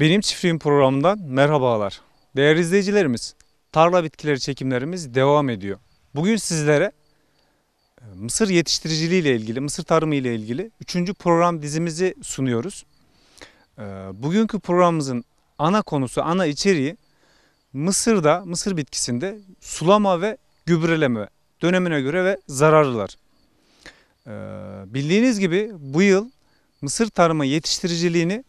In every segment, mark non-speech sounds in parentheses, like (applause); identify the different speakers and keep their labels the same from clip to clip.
Speaker 1: Benim Çiftliğim programından merhabalar. Değerli izleyicilerimiz, tarla bitkileri çekimlerimiz devam ediyor. Bugün sizlere e, mısır yetiştiriciliği ile ilgili, mısır tarımı ile ilgili 3. program dizimizi sunuyoruz. E, bugünkü programımızın ana konusu, ana içeriği Mısır'da, mısır bitkisinde sulama ve gübreleme dönemine göre ve zararlılar. E, bildiğiniz gibi bu yıl mısır tarımı yetiştiriciliğini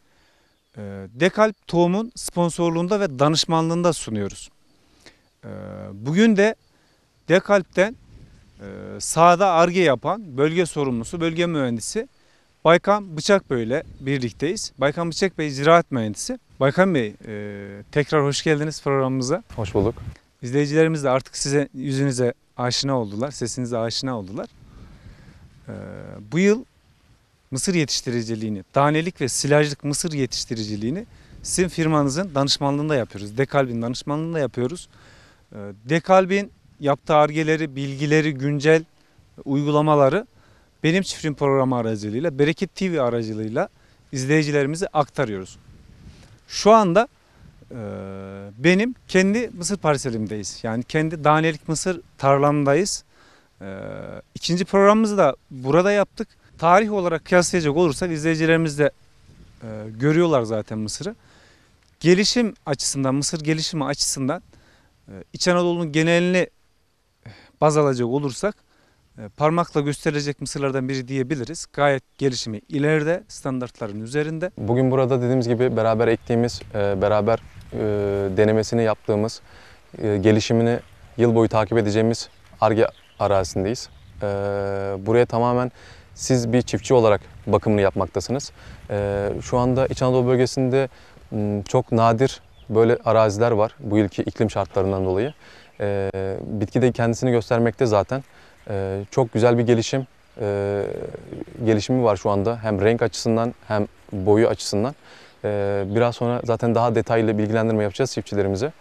Speaker 1: ee, Dekalp Tohum'un sponsorluğunda ve danışmanlığında sunuyoruz. Ee, bugün de Dekalp'ten e, sahada arge yapan bölge sorumlusu, bölge mühendisi Baykan Bıçak ile birlikteyiz. Baykan Bıçak Bey ziraat mühendisi. Baykan Bey e, tekrar hoş geldiniz programımıza. Hoş bulduk. İzleyicilerimiz de artık size yüzünüze aşina oldular, sesinize aşina oldular. Ee, bu yıl mısır yetiştiriciliğini, danelik ve silajlık mısır yetiştiriciliğini sizin firmanızın danışmanlığında yapıyoruz. Dekalbin danışmanlığında yapıyoruz. Ee, Dekalbin yaptığı argeleri, bilgileri, güncel uygulamaları benim çiftim programı aracılığıyla, Bereket TV aracılığıyla izleyicilerimize aktarıyoruz. Şu anda e, benim kendi mısır parselimdeyiz. Yani kendi danelik mısır tarlamdayız. E, ikinci programımızı da burada yaptık. Tarih olarak kıyaslayacak olursak izleyicilerimiz de e, görüyorlar zaten Mısır'ı. Gelişim açısından, Mısır gelişimi açısından e, İç Anadolu'nun genelini e, baz alacak olursak e, parmakla gösterilecek
Speaker 2: Mısırlardan biri diyebiliriz. Gayet gelişimi ileride, standartların üzerinde. Bugün burada dediğimiz gibi beraber ektiğimiz, e, beraber e, denemesini yaptığımız, e, gelişimini yıl boyu takip edeceğimiz ARGE arazisindeyiz. E, buraya tamamen siz bir çiftçi olarak bakımını yapmaktasınız. Ee, şu anda İç Anadolu bölgesinde çok nadir böyle araziler var bu yılki iklim şartlarından dolayı. Ee, bitki de kendisini göstermekte zaten. Ee, çok güzel bir gelişim gelişimi var şu anda. Hem renk açısından hem boyu açısından. Biraz sonra zaten daha detaylı bilgilendirme yapacağız çiftçilerimize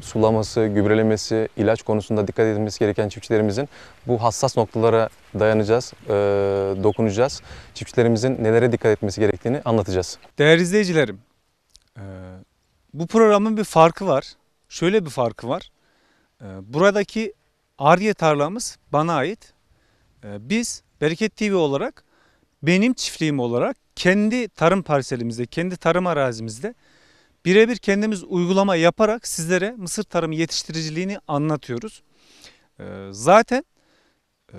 Speaker 2: sulaması, gübrelemesi, ilaç konusunda dikkat edilmesi gereken çiftçilerimizin bu hassas noktalara dayanacağız, e, dokunacağız. Çiftçilerimizin nelere dikkat etmesi gerektiğini anlatacağız. Değerli izleyicilerim, e, bu programın bir farkı var.
Speaker 1: Şöyle bir farkı var. E, buradaki arya tarlamız bana ait. E, biz Bereket TV olarak, benim çiftliğim olarak kendi tarım parselimizde, kendi tarım arazimizde birebir kendimiz uygulama yaparak sizlere mısır tarımı yetiştiriciliğini anlatıyoruz. Ee, zaten e,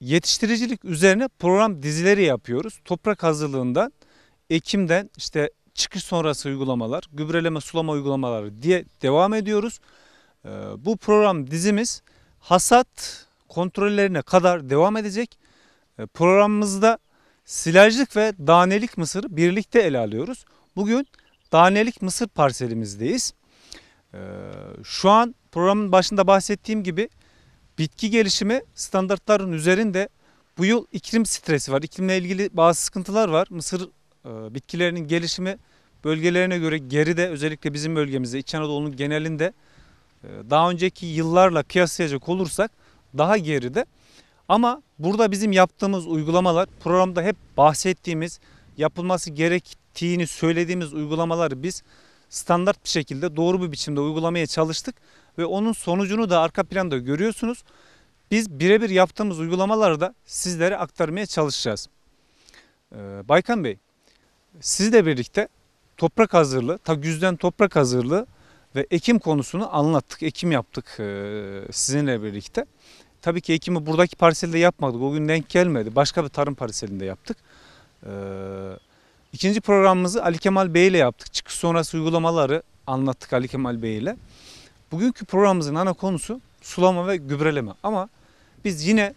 Speaker 1: yetiştiricilik üzerine program dizileri yapıyoruz. Toprak hazırlığından, ekimden işte çıkış sonrası uygulamalar, gübreleme, sulama uygulamaları diye devam ediyoruz. Ee, bu program dizimiz hasat kontrollerine kadar devam edecek. Ee, programımızda silajlık ve danelik mısırı birlikte ele alıyoruz. Bugün danelik mısır parselimizdeyiz. Ee, şu an programın başında bahsettiğim gibi bitki gelişimi standartların üzerinde bu yıl iklim stresi var. İklimle ilgili bazı sıkıntılar var. Mısır e, bitkilerinin gelişimi bölgelerine göre geride özellikle bizim bölgemizde İç Anadolu'nun genelinde e, daha önceki yıllarla kıyaslayacak olursak daha geride. Ama burada bizim yaptığımız uygulamalar programda hep bahsettiğimiz yapılması gerektiğini söylediğimiz uygulamaları biz standart bir şekilde doğru bir biçimde uygulamaya çalıştık ve onun sonucunu da arka planda görüyorsunuz. Biz birebir yaptığımız uygulamaları da sizlere aktarmaya çalışacağız. Ee, Baykan Bey, sizle birlikte toprak hazırlığı, ta güzden toprak hazırlığı ve ekim konusunu anlattık, ekim yaptık e, sizinle birlikte. Tabii ki ekimi buradaki parselde yapmadık, o gün denk gelmedi. Başka bir tarım parselinde yaptık. Ee, ikinci programımızı Ali Kemal Bey ile yaptık. Çıkış sonrası uygulamaları anlattık Ali Kemal Bey ile. Bugünkü programımızın ana konusu sulama ve gübreleme. Ama biz yine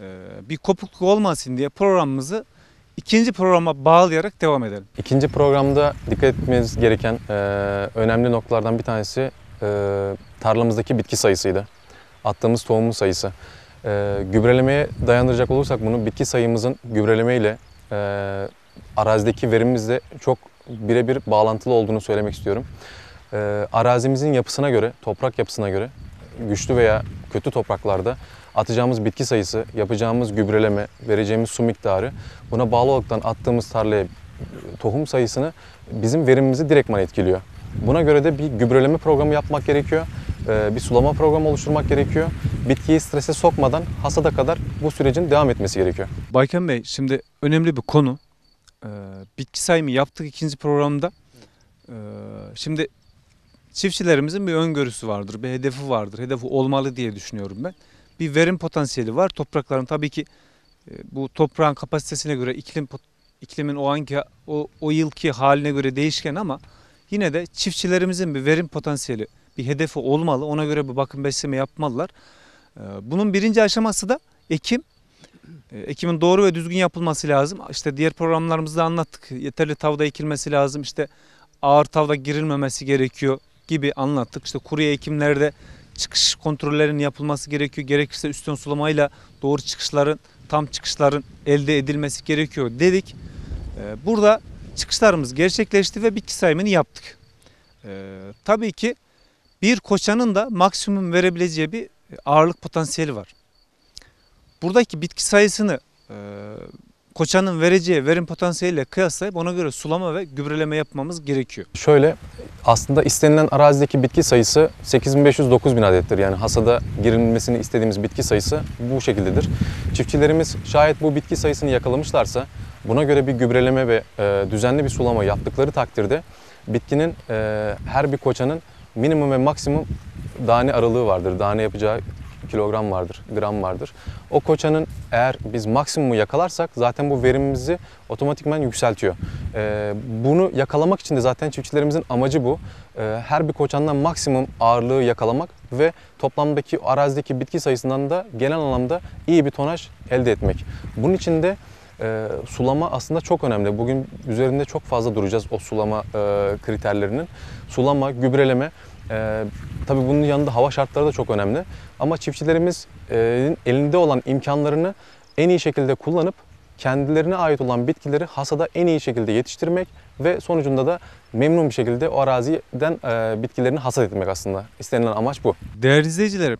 Speaker 1: e, bir kopukluk olmasın diye programımızı ikinci programa bağlayarak devam
Speaker 2: edelim. İkinci programda dikkat etmemiz gereken e, önemli noktalardan bir tanesi e, tarlamızdaki bitki sayısıydı. Attığımız tohumun sayısı. E, gübrelemeye dayandıracak olursak bunu bitki sayımızın gübreleme ile e, arazideki verimimizle çok birebir bağlantılı olduğunu söylemek istiyorum. E, arazimizin yapısına göre, toprak yapısına göre güçlü veya kötü topraklarda atacağımız bitki sayısı, yapacağımız gübreleme, vereceğimiz su miktarı buna bağlı olaraktan attığımız tarlaya e, tohum sayısını bizim verimimizi direktman etkiliyor. Buna göre de bir gübreleme programı yapmak gerekiyor. E, bir sulama programı oluşturmak gerekiyor. Bitkiyi strese sokmadan hasada kadar bu sürecin devam etmesi gerekiyor. Bayken Bey şimdi önemli bir konu. E, bitki
Speaker 1: sayımı yaptık ikinci programda. E, şimdi çiftçilerimizin bir öngörüsü vardır, bir hedefi vardır. Hedefi olmalı diye düşünüyorum ben. Bir verim potansiyeli var. Toprakların tabii ki bu toprağın kapasitesine göre iklim iklimin o anki o, o yılki haline göre değişken ama yine de çiftçilerimizin bir verim potansiyeli bir hedefi olmalı. Ona göre bir bakım besleme yapmalılar. Ee, bunun birinci aşaması da ekim. Ee, Ekimin doğru ve düzgün yapılması lazım. İşte diğer programlarımızda anlattık. Yeterli tavda ekilmesi lazım. İşte ağır tavda girilmemesi gerekiyor gibi anlattık. İşte kuru ekimlerde çıkış kontrollerinin yapılması gerekiyor. Gerekirse üstten sulamayla doğru çıkışların, tam çıkışların elde edilmesi gerekiyor dedik. Ee, burada çıkışlarımız gerçekleşti ve bitki sayımını yaptık. Tabii ki bir koçanın da maksimum verebileceği bir e, ağırlık potansiyeli var. Buradaki bitki sayısını e, koçanın vereceği verim potansiyeliyle kıyaslayıp ona göre sulama ve gübreleme yapmamız gerekiyor.
Speaker 2: Şöyle aslında istenilen arazideki bitki sayısı 8500-9000 adettir. Yani hasada girilmesini istediğimiz bitki sayısı bu şekildedir. Çiftçilerimiz şayet bu bitki sayısını yakalamışlarsa buna göre bir gübreleme ve e, düzenli bir sulama yaptıkları takdirde bitkinin her bir koçanın minimum ve maksimum tane aralığı vardır. Tane yapacağı kilogram vardır, gram vardır. O koçanın eğer biz maksimumu yakalarsak zaten bu verimimizi otomatikman yükseltiyor. Ee, bunu yakalamak için de zaten çiftçilerimizin amacı bu. Ee, her bir koçandan maksimum ağırlığı yakalamak ve toplamdaki arazideki bitki sayısından da genel anlamda iyi bir tonaj elde etmek. Bunun için de e, sulama aslında çok önemli. Bugün üzerinde çok fazla duracağız o sulama e, kriterlerinin. Sulama, gübreleme, e, tabii bunun yanında hava şartları da çok önemli. Ama çiftçilerimizin e, elinde olan imkanlarını en iyi şekilde kullanıp kendilerine ait olan bitkileri hasada en iyi şekilde yetiştirmek ve sonucunda da memnun bir şekilde o araziden e, bitkilerini hasat etmek aslında. istenilen amaç bu. Değerli izleyicilerim,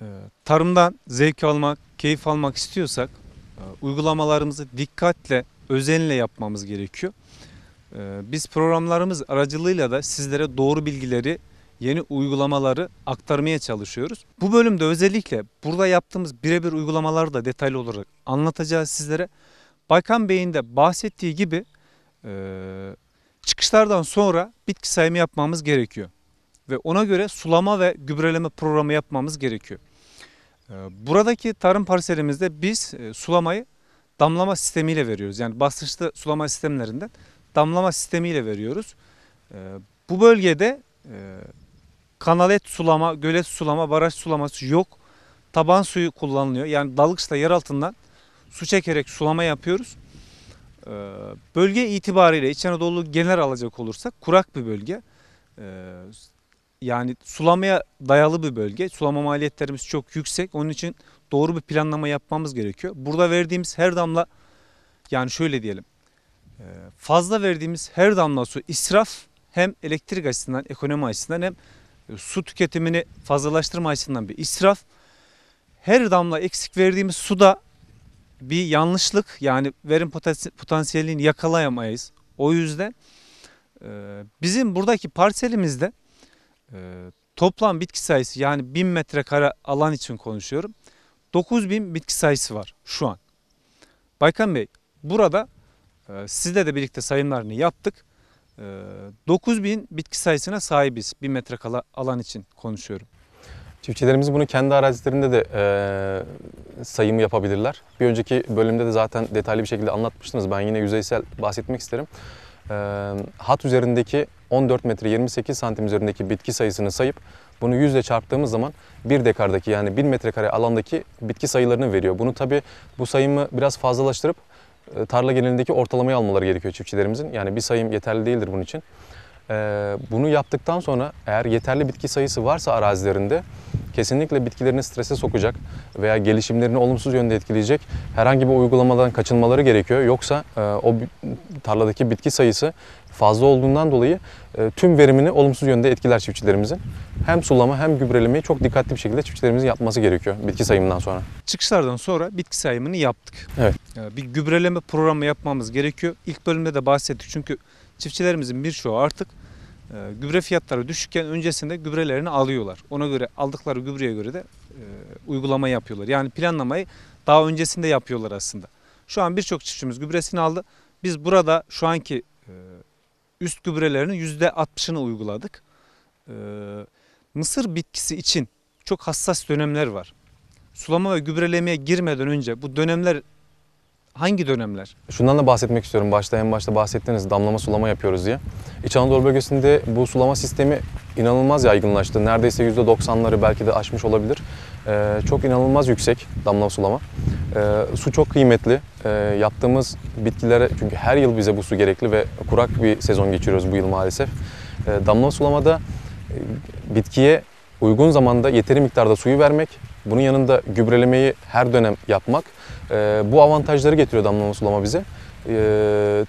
Speaker 2: e, tarımdan zevk almak, keyif
Speaker 1: almak istiyorsak ee, uygulamalarımızı dikkatle, özenle yapmamız gerekiyor. Ee, biz programlarımız aracılığıyla da sizlere doğru bilgileri, yeni uygulamaları aktarmaya çalışıyoruz. Bu bölümde özellikle burada yaptığımız birebir uygulamaları da detaylı olarak anlatacağız sizlere. Baykan Bey'in de bahsettiği gibi e, çıkışlardan sonra bitki sayımı yapmamız gerekiyor. Ve ona göre sulama ve gübreleme programı yapmamız gerekiyor. Ee, buradaki tarım parselimizde biz e, sulamayı damlama sistemiyle veriyoruz. Yani basınçlı sulama sistemlerinden damlama sistemiyle veriyoruz. Ee, bu bölgede e, kanalet sulama, gölet sulama, baraj sulaması yok. Taban suyu kullanılıyor. Yani dalgıçla yer altından su çekerek sulama yapıyoruz. Ee, bölge itibariyle İç Anadolu genel alacak olursak kurak bir bölge yani sulamaya dayalı bir bölge. Sulama maliyetlerimiz çok yüksek. Onun için doğru bir planlama yapmamız gerekiyor. Burada verdiğimiz her damla yani şöyle diyelim e, fazla verdiğimiz her damla su israf hem elektrik açısından ekonomi açısından hem e, su tüketimini fazlalaştırma açısından bir israf. Her damla eksik verdiğimiz su da bir yanlışlık yani verim potansiyelini yakalayamayız. O yüzden e, bizim buradaki parselimizde ee, toplam bitki sayısı yani 1000 metrekare alan için konuşuyorum. 9000 bitki sayısı var şu an. Baykan Bey burada e, sizle de birlikte sayımlarını yaptık. E, ee, 9000 bitki sayısına sahibiz 1000 metrekare alan
Speaker 2: için konuşuyorum. Çiftçilerimiz bunu kendi arazilerinde de e, sayımı yapabilirler. Bir önceki bölümde de zaten detaylı bir şekilde anlatmıştınız. Ben yine yüzeysel bahsetmek isterim. E, hat üzerindeki 14 metre 28 santim üzerindeki bitki sayısını sayıp bunu yüzle çarptığımız zaman 1 dekardaki yani 1000 metrekare alandaki bitki sayılarını veriyor. Bunu tabi bu sayımı biraz fazlalaştırıp e, tarla genelindeki ortalamayı almaları gerekiyor çiftçilerimizin. Yani bir sayım yeterli değildir bunun için. E, bunu yaptıktan sonra eğer yeterli bitki sayısı varsa arazilerinde kesinlikle bitkilerini strese sokacak veya gelişimlerini olumsuz yönde etkileyecek herhangi bir uygulamadan kaçınmaları gerekiyor. Yoksa e, o tarladaki bitki sayısı fazla olduğundan dolayı e, tüm verimini olumsuz yönde etkiler çiftçilerimizin. Hem sulama hem gübrelemeyi çok dikkatli bir şekilde çiftçilerimizin yapması gerekiyor bitki sayımından sonra.
Speaker 1: Çıkışlardan sonra bitki sayımını yaptık. Evet. E, bir gübreleme programı yapmamız gerekiyor. İlk bölümde de bahsettik çünkü çiftçilerimizin birçoğu artık e, gübre fiyatları düşükken öncesinde gübrelerini alıyorlar. Ona göre aldıkları gübreye göre de uygulama yapıyorlar. Yani planlamayı daha öncesinde yapıyorlar aslında. Şu an birçok çiftçimiz gübresini aldı. Biz burada şu anki üst gübrelerinin %60'ını uyguladık. Ee, mısır bitkisi için çok hassas dönemler var. Sulama ve gübrelemeye girmeden önce bu dönemler hangi dönemler?
Speaker 2: Şundan da bahsetmek istiyorum. Başta en başta bahsettiğiniz damlama sulama yapıyoruz diye. İç Anadolu bölgesinde bu sulama sistemi inanılmaz yaygınlaştı. Neredeyse %90'ları belki de aşmış olabilir. Ee, çok inanılmaz yüksek damla sulama. Ee, su çok kıymetli. Ee, yaptığımız bitkilere çünkü her yıl bize bu su gerekli ve kurak bir sezon geçiriyoruz bu yıl maalesef. damla sulamada e, bitkiye uygun zamanda yeteri miktarda suyu vermek, bunun yanında gübrelemeyi her dönem yapmak e, bu avantajları getiriyor damla sulama bize.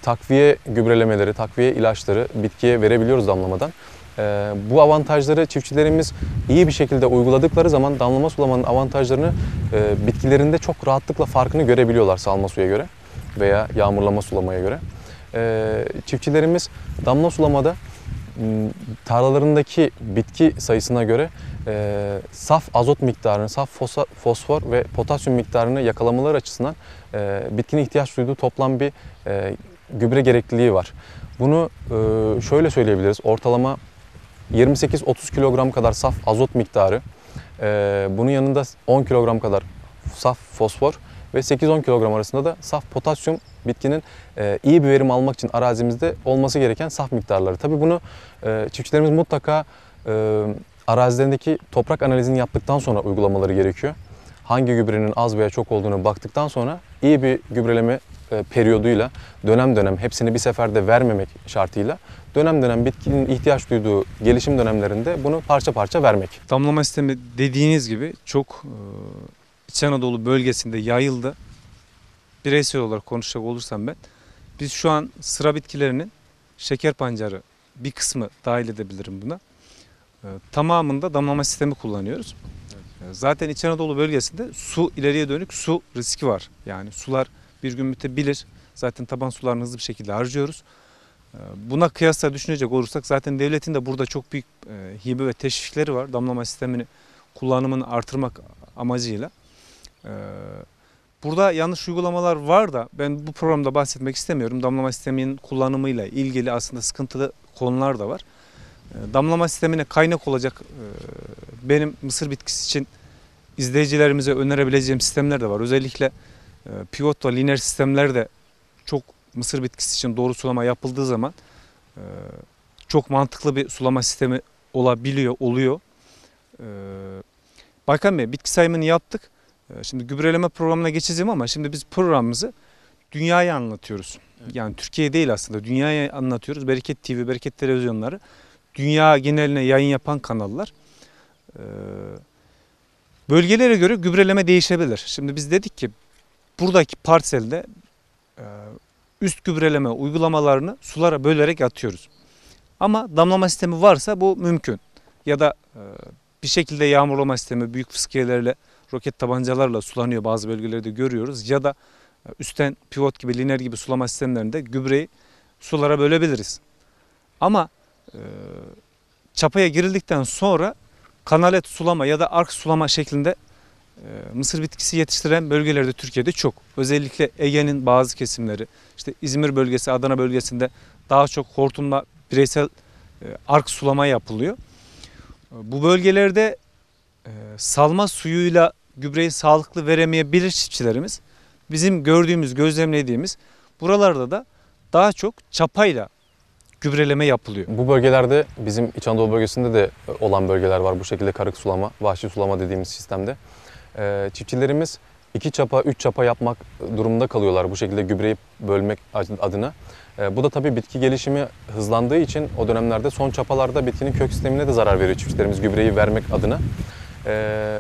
Speaker 2: takviye gübrelemeleri, takviye ilaçları bitkiye verebiliyoruz damlamadan. Ee, bu avantajları çiftçilerimiz iyi bir şekilde uyguladıkları zaman damlama sulamanın avantajlarını e, bitkilerinde çok rahatlıkla farkını görebiliyorlar salma suya göre veya yağmurlama sulamaya göre. Ee, çiftçilerimiz damla sulamada tarlalarındaki bitki sayısına göre e, saf azot miktarını, saf fosfor ve potasyum miktarını yakalamalar açısından e, bitkinin ihtiyaç duyduğu toplam bir gübre gerekliliği var. Bunu şöyle söyleyebiliriz. Ortalama 28-30 kilogram kadar saf azot miktarı, e, bunun yanında 10 kilogram kadar saf fosfor ve 8-10 kilogram arasında da saf potasyum bitkinin e, iyi bir verim almak için arazimizde olması gereken saf miktarları. Tabi bunu e, çiftçilerimiz mutlaka e, arazilerindeki toprak analizini yaptıktan sonra uygulamaları gerekiyor. Hangi gübrenin az veya çok olduğunu baktıktan sonra iyi bir gübreleme e, periyoduyla dönem dönem hepsini bir seferde vermemek şartıyla dönem dönem bitkinin ihtiyaç duyduğu gelişim dönemlerinde bunu parça parça vermek. Damlama sistemi dediğiniz gibi çok e, İç Anadolu bölgesinde
Speaker 1: yayıldı. Bireysel olarak konuşacak olursam ben. Biz şu an sıra bitkilerinin şeker pancarı bir kısmı dahil edebilirim buna. E, tamamında damlama sistemi kullanıyoruz. E, zaten İç Anadolu bölgesinde su ileriye dönük su riski var. Yani sular bir gün bitebilir. Zaten taban sularını hızlı bir şekilde harcıyoruz. Ee, buna kıyasla düşünecek olursak zaten devletin de burada çok büyük e, hibe ve teşvikleri var. Damlama sistemini kullanımını artırmak amacıyla. Ee, burada yanlış uygulamalar var da ben bu programda bahsetmek istemiyorum. Damlama sisteminin kullanımıyla ilgili aslında sıkıntılı konular da var. Ee, damlama sistemine kaynak olacak e, benim mısır bitkisi için izleyicilerimize önerebileceğim sistemler de var. Özellikle e, pivot ve lineer sistemler de çok mısır bitkisi için doğru sulama yapıldığı zaman e, çok mantıklı bir sulama sistemi olabiliyor, oluyor. E, Baykan Bey bitki sayımını yaptık. E, şimdi gübreleme programına geçeceğim ama şimdi biz programımızı dünyaya anlatıyoruz. Evet. Yani Türkiye değil aslında dünyaya anlatıyoruz. Bereket TV, Bereket Televizyonları dünya geneline yayın yapan kanallar. E, bölgelere göre gübreleme değişebilir. Şimdi biz dedik ki buradaki parselde e, üst gübreleme uygulamalarını sulara bölerek atıyoruz. Ama damlama sistemi varsa bu mümkün. Ya da e, bir şekilde yağmurlama sistemi büyük fıskiyelerle, roket tabancalarla sulanıyor bazı bölgelerde görüyoruz. Ya da e, üstten pivot gibi, liner gibi sulama sistemlerinde gübreyi sulara bölebiliriz. Ama e, çapaya girildikten sonra kanalet sulama ya da ark sulama şeklinde ee, mısır bitkisi yetiştiren bölgelerde Türkiye'de çok. Özellikle Ege'nin bazı kesimleri, işte İzmir bölgesi, Adana bölgesinde daha çok hortumla bireysel e, ark sulama yapılıyor. Ee, bu bölgelerde e, salma suyuyla gübreyi sağlıklı veremeyebilir çiftçilerimiz. Bizim gördüğümüz, gözlemlediğimiz buralarda da daha çok çapayla
Speaker 2: gübreleme yapılıyor. Bu bölgelerde bizim İç Anadolu bölgesinde de e, olan bölgeler var bu şekilde karık sulama, vahşi sulama dediğimiz sistemde e, çiftçilerimiz iki çapa, üç çapa yapmak durumunda kalıyorlar bu şekilde gübreyi bölmek adına. E, bu da tabii bitki gelişimi hızlandığı için o dönemlerde son çapalarda bitkinin kök sistemine de zarar veriyor çiftçilerimiz gübreyi vermek adına. E,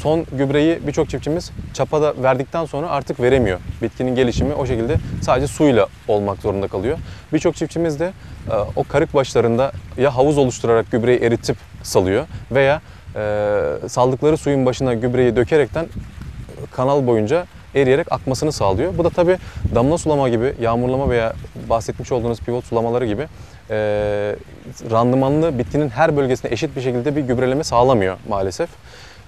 Speaker 2: son gübreyi birçok çiftçimiz çapada verdikten sonra artık veremiyor. Bitkinin gelişimi o şekilde sadece suyla olmak zorunda kalıyor. Birçok çiftçimiz de e, o karık başlarında ya havuz oluşturarak gübreyi eritip salıyor veya e, saldıkları suyun başına gübreyi dökerekten kanal boyunca eriyerek akmasını sağlıyor. Bu da tabi damla sulama gibi, yağmurlama veya bahsetmiş olduğunuz pivot sulamaları gibi e, randımanlı bitkinin her bölgesine eşit bir şekilde bir gübreleme sağlamıyor maalesef.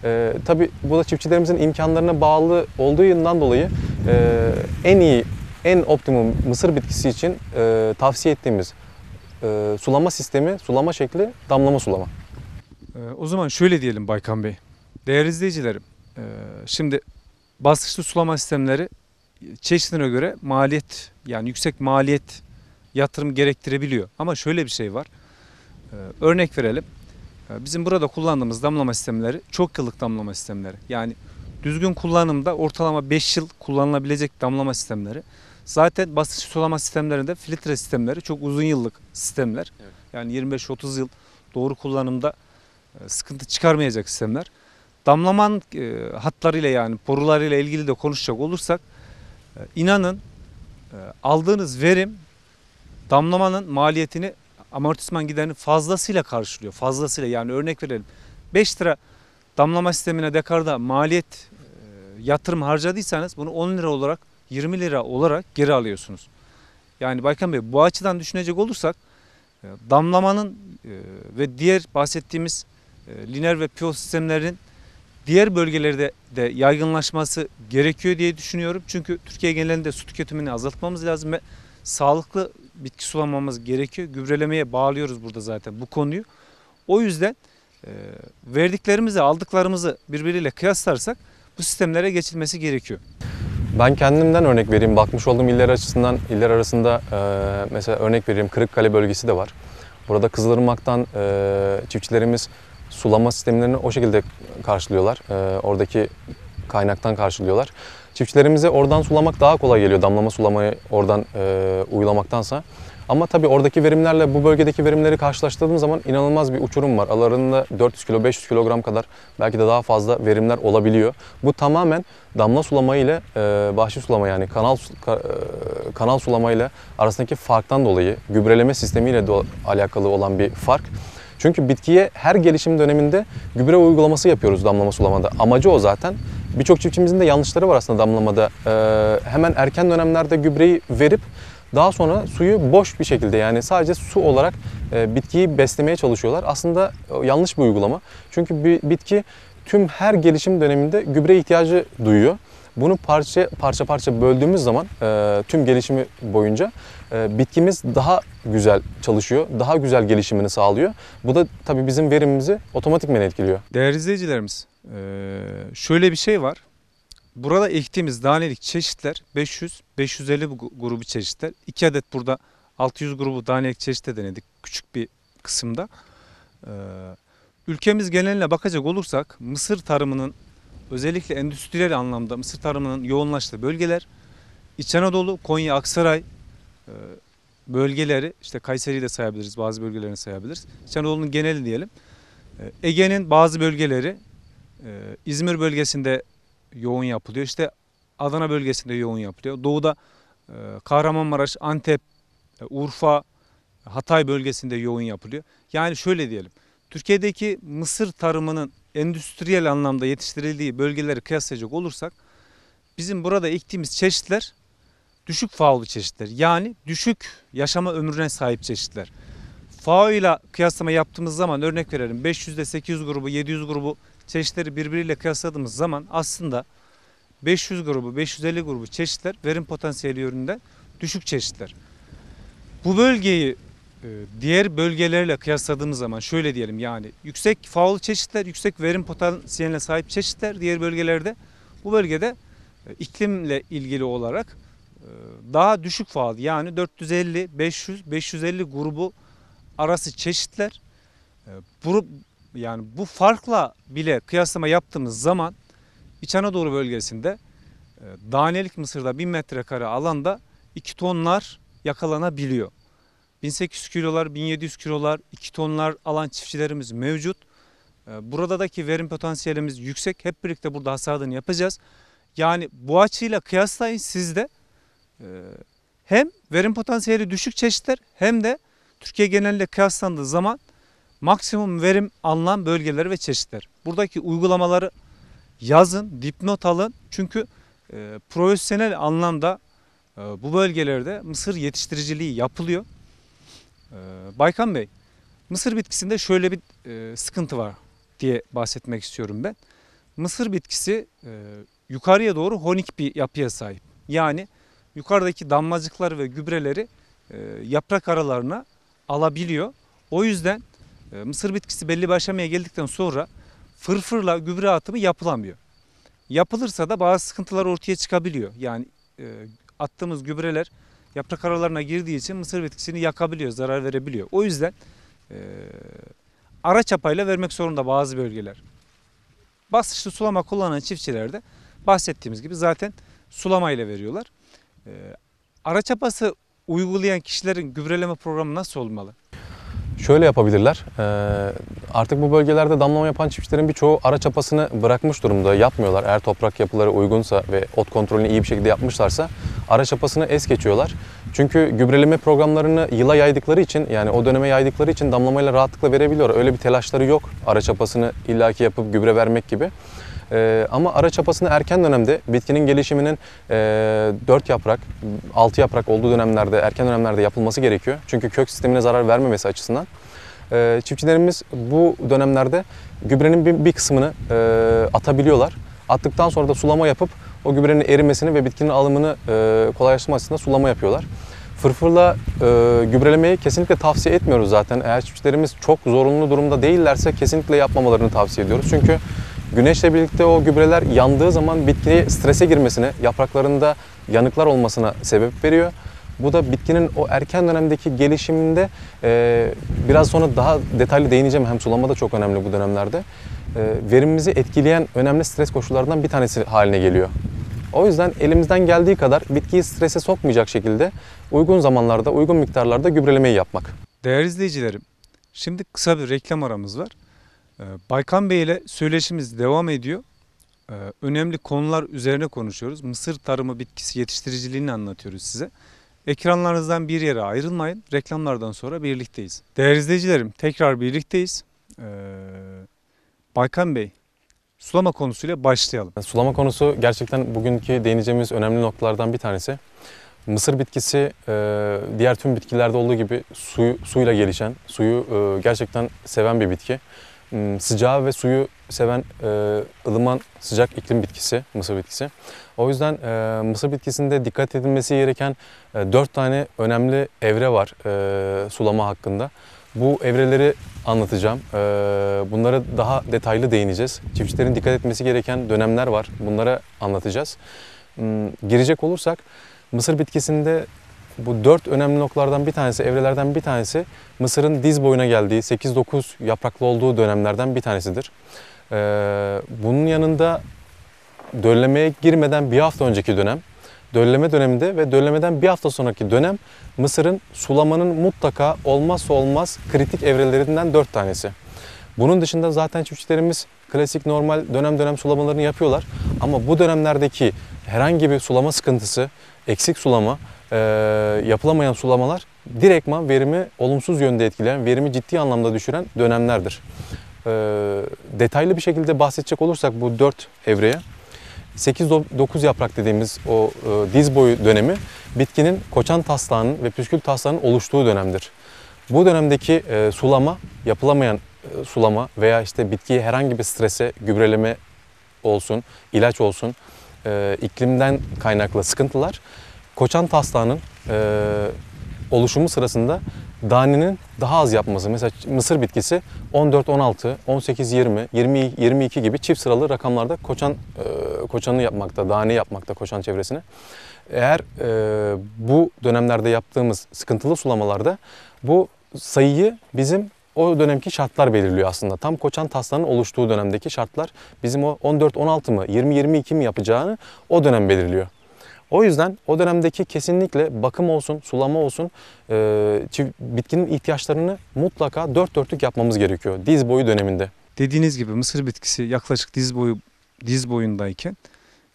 Speaker 2: E, tabi bu da çiftçilerimizin imkanlarına bağlı olduğu olduğundan dolayı e, en iyi, en optimum mısır bitkisi için e, tavsiye ettiğimiz e, sulama sistemi, sulama şekli damlama sulama. Ee, o
Speaker 1: zaman şöyle diyelim Baykan Bey. Değerli izleyicilerim, e, şimdi basınçlı sulama sistemleri çeşidine göre maliyet yani yüksek maliyet yatırım gerektirebiliyor. Ama şöyle bir şey var. Ee, örnek verelim. Ee, bizim burada kullandığımız damlama sistemleri çok yıllık damlama sistemleri. Yani düzgün kullanımda ortalama 5 yıl kullanılabilecek damlama sistemleri. Zaten basınç sulama sistemlerinde filtre sistemleri çok uzun yıllık sistemler. Yani 25-30 yıl doğru kullanımda e, sıkıntı çıkarmayacak sistemler. Damlaman e, hatlarıyla yani borularıyla ilgili de konuşacak olursak e, inanın aldığınız verim damlamanın maliyetini amortisman giderini fazlasıyla karşılıyor. Fazlasıyla yani örnek verelim 5 lira damlama sistemine dekarda maliyet yatırım harcadıysanız bunu 10 lira olarak 20 lira olarak geri alıyorsunuz. Yani Baykan Bey bu açıdan düşünecek olursak damlamanın ve diğer bahsettiğimiz e, lineer ve piyos sistemlerin diğer bölgelerde de yaygınlaşması gerekiyor diye düşünüyorum. Çünkü Türkiye genelinde su tüketimini azaltmamız lazım ve sağlıklı bitki sulamamız gerekiyor. Gübrelemeye bağlıyoruz burada zaten bu konuyu. O yüzden e,
Speaker 2: verdiklerimizi, aldıklarımızı birbiriyle kıyaslarsak bu sistemlere geçilmesi gerekiyor. Ben kendimden örnek vereyim. Bakmış olduğum iller açısından iller arasında e, mesela örnek vereyim Kırıkkale bölgesi de var. Burada Kızılırmak'tan e, çiftçilerimiz sulama sistemlerini o şekilde karşılıyorlar. E, oradaki kaynaktan karşılıyorlar. Çiftçilerimize oradan sulamak daha kolay geliyor. Damlama sulamayı oradan e, uygulamaktansa. Ama tabii oradaki verimlerle bu bölgedeki verimleri karşılaştırdığım zaman inanılmaz bir uçurum var. Aralarında 400 kilo, 500 kilogram kadar belki de daha fazla verimler olabiliyor. Bu tamamen damla sulama ile e, bahçe sulama yani kanal ka, e, kanal sulama ile arasındaki farktan dolayı, gübreleme sistemiyle ile alakalı olan bir fark. Çünkü bitkiye her gelişim döneminde gübre uygulaması yapıyoruz damlama sulamada. Amacı o zaten. Birçok çiftçimizin de yanlışları var aslında damlamada. Ee, hemen erken dönemlerde gübreyi verip daha sonra suyu boş bir şekilde yani sadece su olarak e, bitkiyi beslemeye çalışıyorlar. Aslında e, yanlış bir uygulama. Çünkü bir bitki tüm her gelişim döneminde gübre ihtiyacı duyuyor. Bunu parça parça parça böldüğümüz zaman e, tüm gelişimi boyunca ee, bitkimiz daha güzel çalışıyor, daha güzel gelişimini sağlıyor. Bu da tabii bizim verimimizi otomatikmen etkiliyor.
Speaker 1: Değerli izleyicilerimiz, e, şöyle bir şey var. Burada ektiğimiz danelik çeşitler 500-550 grubu çeşitler. 2 adet burada 600 grubu danelik çeşitte denedik küçük bir kısımda. Ee, ülkemiz geneline bakacak olursak mısır tarımının özellikle endüstriyel anlamda mısır tarımının yoğunlaştığı bölgeler İç Anadolu, Konya, Aksaray, ee, bölgeleri işte Kayseri'yi de sayabiliriz bazı bölgelerini sayabiliriz. İç Anadolu'nun geneli diyelim. Ee, Ege'nin bazı bölgeleri e, İzmir bölgesinde yoğun yapılıyor. İşte Adana bölgesinde yoğun yapılıyor. Doğuda e, Kahramanmaraş, Antep, e, Urfa, Hatay bölgesinde yoğun yapılıyor. Yani şöyle diyelim. Türkiye'deki mısır tarımının endüstriyel anlamda yetiştirildiği bölgeleri kıyaslayacak olursak bizim burada ektiğimiz çeşitler düşük faulü çeşitler yani düşük yaşama ömrüne sahip çeşitler. FAO ile kıyaslama yaptığımız zaman örnek verelim 500 ile 800 grubu 700 grubu çeşitleri birbiriyle kıyasladığımız zaman aslında 500 grubu 550 grubu çeşitler verim potansiyeli yönünde düşük çeşitler. Bu bölgeyi e, diğer bölgelerle kıyasladığımız zaman şöyle diyelim yani yüksek faul çeşitler, yüksek verim potansiyeline sahip çeşitler diğer bölgelerde bu bölgede e, iklimle ilgili olarak daha düşük faallı yani 450, 500, 550 grubu arası çeşitler. Grup ee, yani bu farkla bile kıyaslama yaptığımız zaman İç Anadolu bölgesinde e, danelik mısırda 1000 metrekare alanda 2 tonlar yakalanabiliyor. 1800 kilolar, 1700 kilolar, 2 tonlar alan çiftçilerimiz mevcut. Ee, buradaki verim potansiyelimiz yüksek. Hep birlikte burada hasadını yapacağız. Yani bu açıyla kıyaslayın sizde. Ee, hem verim potansiyeli düşük çeşitler hem de Türkiye genelinde kıyaslandığı zaman maksimum verim alınan bölgeleri ve çeşitler. Buradaki uygulamaları yazın, dipnot alın. Çünkü e, profesyonel anlamda e, bu bölgelerde mısır yetiştiriciliği yapılıyor. E, Baykan Bey, mısır bitkisinde şöyle bir e, sıkıntı var diye bahsetmek istiyorum ben. Mısır bitkisi e, yukarıya doğru honik bir yapıya sahip. Yani yukarıdaki damlacıklar ve gübreleri e, yaprak aralarına alabiliyor. O yüzden e, mısır bitkisi belli bir aşamaya geldikten sonra fırfırla gübre atımı yapılamıyor. Yapılırsa da bazı sıkıntılar ortaya çıkabiliyor. Yani e, attığımız gübreler yaprak aralarına girdiği için mısır bitkisini yakabiliyor, zarar verebiliyor. O yüzden e, ara çapayla vermek zorunda bazı bölgeler. Basınçlı sulama kullanan çiftçilerde bahsettiğimiz gibi zaten sulamayla veriyorlar. Ee, araç apası uygulayan kişilerin gübreleme programı nasıl olmalı?
Speaker 2: Şöyle yapabilirler. Ee, artık bu bölgelerde damlama yapan çiftçilerin birçoğu ara çapasını bırakmış durumda. Yapmıyorlar. Eğer toprak yapıları uygunsa ve ot kontrolünü iyi bir şekilde yapmışlarsa ara çapasını es geçiyorlar. Çünkü gübreleme programlarını yıla yaydıkları için yani o döneme yaydıkları için damlamayla rahatlıkla verebiliyor. Öyle bir telaşları yok ara çapasını illaki yapıp gübre vermek gibi. E, ama ara çapasını erken dönemde bitkinin gelişiminin e, 4 yaprak, 6 yaprak olduğu dönemlerde, erken dönemlerde yapılması gerekiyor. Çünkü kök sistemine zarar vermemesi açısından. E, çiftçilerimiz bu dönemlerde gübrenin bir, bir kısmını e, atabiliyorlar. Attıktan sonra da sulama yapıp o gübrenin erimesini ve bitkinin alımını e, kolaylaştırmasında sulama yapıyorlar. Fırfırla e, gübrelemeyi kesinlikle tavsiye etmiyoruz zaten. Eğer çiftçilerimiz çok zorunlu durumda değillerse kesinlikle yapmamalarını tavsiye ediyoruz. Çünkü Güneşle birlikte o gübreler yandığı zaman bitkiye strese girmesine, yapraklarında yanıklar olmasına sebep veriyor. Bu da bitkinin o erken dönemdeki gelişiminde e, biraz sonra daha detaylı değineceğim. Hem sulama da çok önemli bu dönemlerde. E, verimimizi etkileyen önemli stres koşullarından bir tanesi haline geliyor. O yüzden elimizden geldiği kadar bitkiyi strese sokmayacak şekilde uygun zamanlarda, uygun miktarlarda gübrelemeyi yapmak.
Speaker 1: Değerli izleyicilerim, şimdi kısa bir reklam aramız var. Ee, Baykan Bey ile söyleşimiz devam ediyor. Ee, önemli konular üzerine konuşuyoruz. Mısır tarımı bitkisi yetiştiriciliğini anlatıyoruz size. Ekranlarınızdan bir yere ayrılmayın. Reklamlardan sonra birlikteyiz. Değerli izleyicilerim tekrar birlikteyiz. Ee,
Speaker 2: Baykan Bey sulama konusuyla başlayalım. Sulama konusu gerçekten bugünkü değineceğimiz önemli noktalardan bir tanesi. Mısır bitkisi e, diğer tüm bitkilerde olduğu gibi suyu, suyla gelişen, suyu e, gerçekten seven bir bitki. Hmm, sıcağı ve suyu seven e, ılıman sıcak iklim bitkisi, mısır bitkisi. O yüzden e, mısır bitkisinde dikkat edilmesi gereken e, 4 tane önemli evre var e, sulama hakkında. Bu evreleri anlatacağım. E, bunlara daha detaylı değineceğiz. Çiftçilerin dikkat etmesi gereken dönemler var. Bunlara anlatacağız. E, girecek olursak mısır bitkisinde bu dört önemli noktalardan bir tanesi, evrelerden bir tanesi Mısır'ın diz boyuna geldiği 8-9 yapraklı olduğu dönemlerden bir tanesidir. Ee, bunun yanında döllemeye girmeden bir hafta önceki dönem, dölleme döneminde ve döllemeden bir hafta sonraki dönem Mısır'ın sulamanın mutlaka olmazsa olmaz kritik evrelerinden dört tanesi. Bunun dışında zaten çiftçilerimiz klasik normal dönem dönem sulamalarını yapıyorlar. Ama bu dönemlerdeki herhangi bir sulama sıkıntısı, eksik sulama e, yapılamayan sulamalar direktman verimi olumsuz yönde etkileyen, verimi ciddi anlamda düşüren dönemlerdir. E, detaylı bir şekilde bahsedecek olursak bu 4 evreye 8-9 yaprak dediğimiz o e, diz boyu dönemi bitkinin koçan taslağının ve püskül taslağının oluştuğu dönemdir. Bu dönemdeki e, sulama, yapılamayan e, sulama veya işte bitkiyi herhangi bir strese, gübreleme olsun, ilaç olsun, e, iklimden kaynaklı sıkıntılar koçan taslağının e, oluşumu sırasında danenin daha az yapması. Mesela mısır bitkisi 14, 16, 18, 20, 20, 22 gibi çift sıralı rakamlarda koçan e, koçanı yapmakta, dane yapmakta koçan çevresine. Eğer e, bu dönemlerde yaptığımız sıkıntılı sulamalarda bu sayıyı bizim o dönemki şartlar belirliyor aslında. Tam koçan taslanın oluştuğu dönemdeki şartlar bizim o 14-16 mı 20-22 mi yapacağını o dönem belirliyor. O yüzden o dönemdeki kesinlikle bakım olsun, sulama olsun e, bitkinin ihtiyaçlarını mutlaka dört dörtlük yapmamız gerekiyor diz boyu döneminde. Dediğiniz gibi mısır bitkisi yaklaşık diz boyu diz boyundayken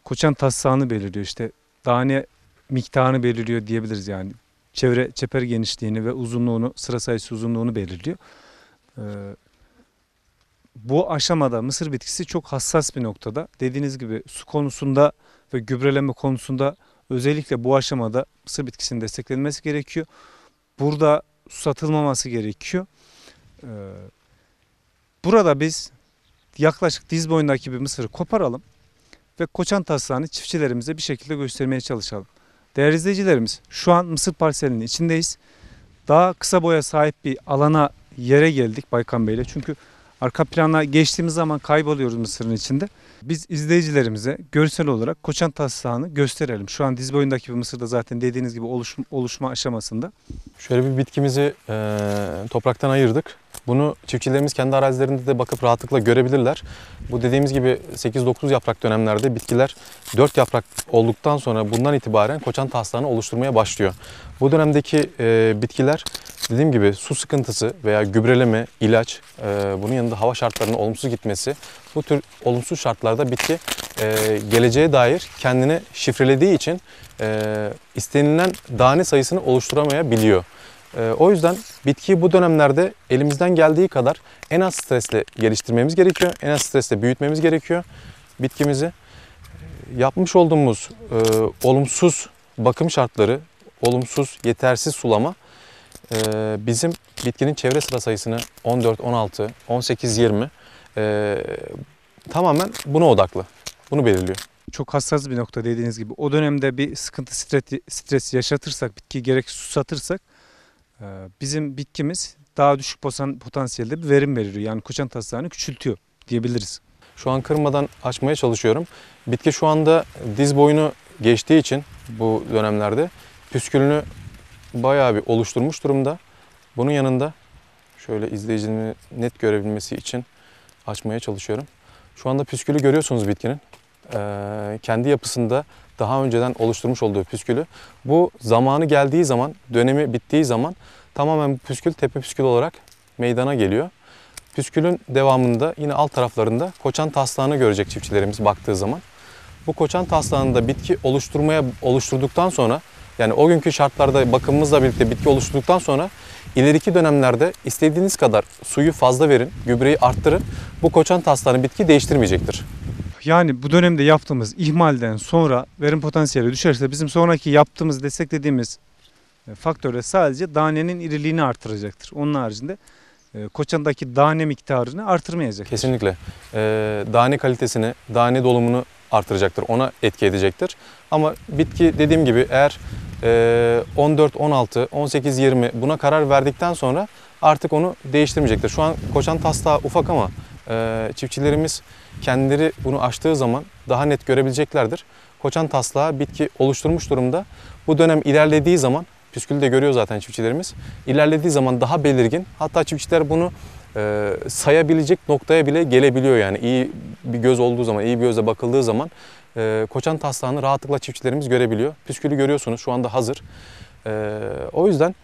Speaker 2: koçan tassağını
Speaker 1: belirliyor. İşte tane miktarını belirliyor diyebiliriz yani. Çevre çeper genişliğini ve uzunluğunu, sıra sayısı uzunluğunu belirliyor. Ee, bu aşamada mısır bitkisi çok hassas bir noktada. Dediğiniz gibi su konusunda ve gübreleme konusunda Özellikle bu aşamada mısır bitkisinin desteklenmesi gerekiyor. Burada su satılmaması gerekiyor. Ee, burada biz yaklaşık diz boyundaki bir mısırı koparalım ve koçan taslağını çiftçilerimize bir şekilde göstermeye çalışalım. Değerli izleyicilerimiz şu an mısır parselinin içindeyiz. Daha kısa boya sahip bir alana yere geldik Baykan Bey ile. Çünkü arka plana geçtiğimiz zaman kayboluyoruz mısırın içinde. Biz izleyicilerimize görsel olarak Koçan taslağını
Speaker 2: gösterelim.
Speaker 1: Şu an diz boyundaki bir mısırda zaten dediğiniz gibi oluşum, oluşma aşamasında.
Speaker 2: Şöyle bir bitkimizi e, topraktan ayırdık. Bunu çiftçilerimiz kendi arazilerinde de bakıp rahatlıkla görebilirler. Bu dediğimiz gibi 8-9 yaprak dönemlerde bitkiler 4 yaprak olduktan sonra bundan itibaren koçan taslağını oluşturmaya başlıyor. Bu dönemdeki e, bitkiler dediğim gibi su sıkıntısı veya gübreleme, ilaç, e, bunun yanında hava şartlarının olumsuz gitmesi bu tür olumsuz şartlarda bitki e, geleceğe dair kendini şifrelediği için e, istenilen tane sayısını oluşturamayabiliyor. E, o yüzden bitkiyi bu dönemlerde elimizden geldiği kadar en az stresle geliştirmemiz gerekiyor. En az stresle büyütmemiz gerekiyor bitkimizi. Yapmış olduğumuz e, olumsuz bakım şartları, olumsuz yetersiz sulama ee, bizim bitkinin çevre sıra sayısını 14, 16, 18, 20 tamamen buna odaklı. Bunu belirliyor.
Speaker 1: Çok hassas bir nokta dediğiniz gibi. O dönemde bir sıkıntı, stresi stres yaşatırsak, bitki gerek susatırsak e, bizim bitkimiz daha düşük potansiyelde bir verim veriyor. Yani koçan taslağını küçültüyor
Speaker 2: diyebiliriz. Şu an kırmadan açmaya çalışıyorum. Bitki şu anda diz boyunu geçtiği için bu dönemlerde püskülünü bayağı bir oluşturmuş durumda. Bunun yanında şöyle izleyicinin net görebilmesi için açmaya çalışıyorum. Şu anda püskülü görüyorsunuz bitkinin. Ee, kendi yapısında daha önceden oluşturmuş olduğu püskülü. Bu zamanı geldiği zaman, dönemi bittiği zaman tamamen püskül tepe püskül olarak meydana geliyor. Püskülün devamında yine alt taraflarında koçan taslağını görecek çiftçilerimiz baktığı zaman. Bu koçan taslağında bitki oluşturmaya oluşturduktan sonra yani o günkü şartlarda bakımımızla birlikte bitki oluşturduktan sonra ileriki dönemlerde istediğiniz kadar suyu fazla verin, gübreyi arttırın. Bu koçan taslarının bitki değiştirmeyecektir.
Speaker 1: Yani bu dönemde yaptığımız ihmalden sonra verim potansiyeli düşerse bizim sonraki yaptığımız desteklediğimiz e, faktörde sadece danenin
Speaker 2: iriliğini artıracaktır. Onun haricinde e, koçandaki dane miktarını artırmayacak. Kesinlikle. Ee, dane kalitesini, dane dolumunu artıracaktır. Ona etki edecektir. Ama bitki dediğim gibi eğer 14, 16, 18, 20 buna karar verdikten sonra artık onu değiştirmeyecektir. Şu an koçan tas daha ufak ama e, çiftçilerimiz kendileri bunu açtığı zaman daha net görebileceklerdir. Koçan taslağı bitki oluşturmuş durumda. Bu dönem ilerlediği zaman, püskülü de görüyor zaten çiftçilerimiz, ilerlediği zaman daha belirgin. Hatta çiftçiler bunu e, sayabilecek noktaya bile gelebiliyor yani. iyi bir göz olduğu zaman, iyi bir gözle bakıldığı zaman ee, koçan taslağını rahatlıkla çiftçilerimiz görebiliyor. Püskülü görüyorsunuz şu anda hazır. Ee, o yüzden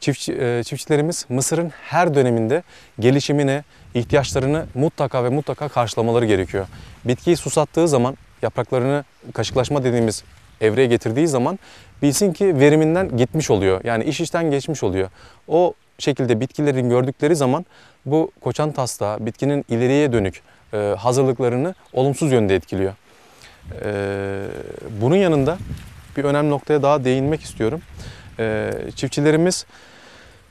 Speaker 2: çiftçi, e, çiftçilerimiz Mısır'ın her döneminde gelişimine, ihtiyaçlarını mutlaka ve mutlaka karşılamaları gerekiyor. Bitkiyi susattığı zaman yapraklarını kaşıklaşma dediğimiz evreye getirdiği zaman bilsin ki veriminden gitmiş oluyor. Yani iş işten geçmiş oluyor. O şekilde bitkilerin gördükleri zaman bu koçan taslağı bitkinin ileriye dönük e, hazırlıklarını olumsuz yönde etkiliyor. Ee, bunun yanında bir önemli noktaya daha değinmek istiyorum. Ee, çiftçilerimiz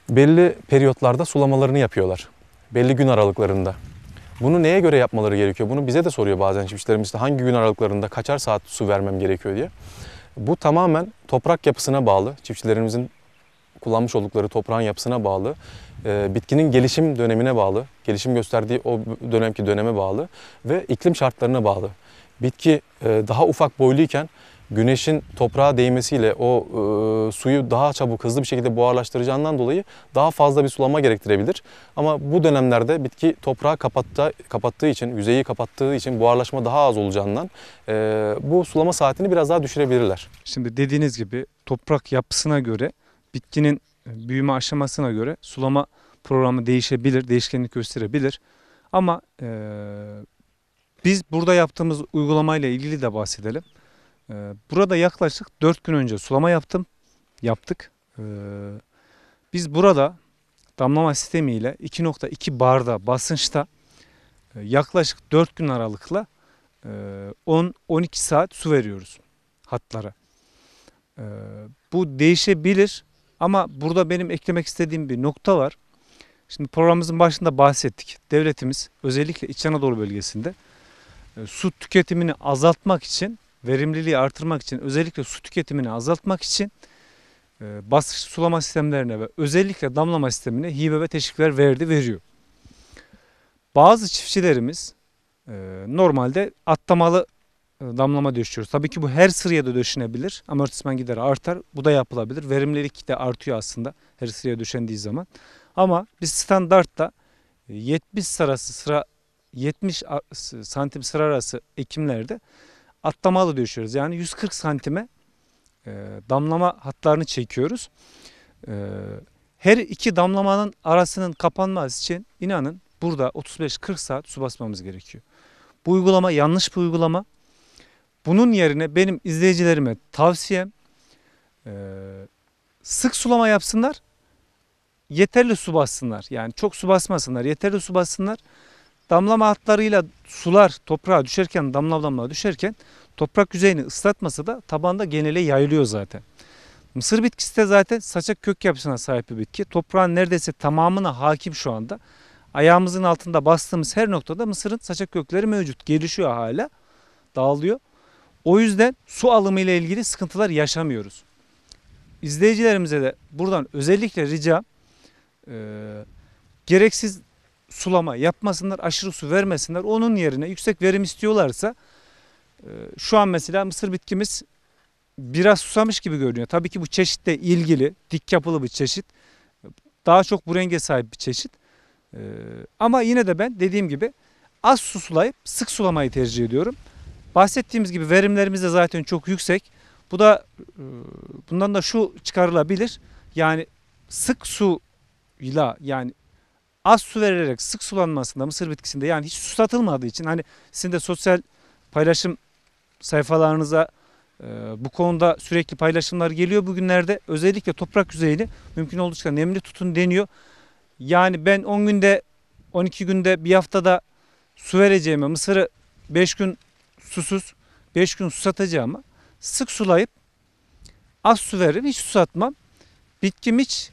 Speaker 2: belli periyotlarda sulamalarını yapıyorlar. Belli gün aralıklarında. Bunu neye göre yapmaları gerekiyor? Bunu bize de soruyor bazen çiftçilerimiz de hangi gün aralıklarında kaçar saat su vermem gerekiyor diye. Bu tamamen toprak yapısına bağlı. Çiftçilerimizin kullanmış oldukları toprağın yapısına bağlı. E, bitkinin gelişim dönemine bağlı. Gelişim gösterdiği o dönemki döneme bağlı. Ve iklim şartlarına bağlı bitki e, daha ufak boyluyken güneşin toprağa değmesiyle o e, suyu daha çabuk hızlı bir şekilde buharlaştıracağından dolayı daha fazla bir sulama gerektirebilir. Ama bu dönemlerde bitki toprağı kapattı, kapattığı için, yüzeyi kapattığı için buharlaşma daha az olacağından e, bu sulama saatini biraz daha düşürebilirler.
Speaker 1: Şimdi dediğiniz gibi toprak yapısına göre bitkinin büyüme aşamasına göre sulama programı değişebilir, değişkenlik gösterebilir. Ama e, biz burada yaptığımız uygulamayla ilgili de bahsedelim. Ee, burada yaklaşık 4 gün önce sulama yaptım, yaptık. Ee, biz burada damlama sistemiyle 2.2 barda basınçta e, yaklaşık 4 gün aralıkla 10-12 e, saat su veriyoruz hatlara. Ee, bu değişebilir ama burada benim eklemek istediğim bir nokta var. Şimdi programımızın başında bahsettik. Devletimiz özellikle İç Anadolu bölgesinde e, su tüketimini azaltmak için, verimliliği artırmak için, özellikle su tüketimini azaltmak için e, basınç sulama sistemlerine ve özellikle damlama sistemine hibe ve teşvikler verdi, veriyor. Bazı çiftçilerimiz e, normalde atlamalı damlama döşüyoruz. Tabii ki bu her sıraya da döşenebilir. Amortisman gideri artar. Bu da yapılabilir. Verimlilik de artıyor aslında her sıraya döşendiği zaman. Ama biz standartta 70 sırası sıra 70 santim sıra arası ekimlerde atlamalı düşüyoruz. Yani 140 santime e, damlama hatlarını çekiyoruz. E, her iki damlamanın arasının kapanması için inanın burada 35-40 saat su basmamız gerekiyor. Bu uygulama yanlış bir uygulama. Bunun yerine benim izleyicilerime tavsiyem e, sık sulama yapsınlar. Yeterli su bassınlar. Yani çok su basmasınlar. Yeterli su bassınlar damlama hatlarıyla sular toprağa düşerken damla damla düşerken toprak yüzeyini ıslatmasa da tabanda genele yayılıyor zaten. Mısır bitkisi de zaten saçak kök yapısına sahip bir bitki. Toprağın neredeyse tamamına hakim şu anda. Ayağımızın altında bastığımız her noktada mısırın saçak kökleri mevcut. Gelişiyor hala. Dağılıyor. O yüzden su alımı ile ilgili sıkıntılar yaşamıyoruz. İzleyicilerimize de buradan özellikle rica e, gereksiz sulama yapmasınlar, aşırı su vermesinler. Onun yerine yüksek verim istiyorlarsa e, şu an mesela mısır bitkimiz biraz susamış gibi görünüyor. Tabii ki bu çeşitle ilgili dik yapılı bir çeşit. Daha çok bu renge sahip bir çeşit. E, ama yine de ben dediğim gibi az su sulayıp sık sulamayı tercih ediyorum. Bahsettiğimiz gibi verimlerimiz de zaten çok yüksek. Bu da e, bundan da şu çıkarılabilir. Yani sık su ile yani az su vererek sık sulanmasında mısır bitkisinde yani hiç susatılmadığı için hani sizin de sosyal paylaşım sayfalarınıza e, bu konuda sürekli paylaşımlar geliyor bugünlerde. Özellikle toprak yüzeyini mümkün oldukça nemli tutun deniyor. Yani ben 10 günde 12 günde bir haftada su vereceğimi mısırı 5 gün susuz 5 gün susatacağımı sık sulayıp az su veririm hiç susatmam. Bitkim hiç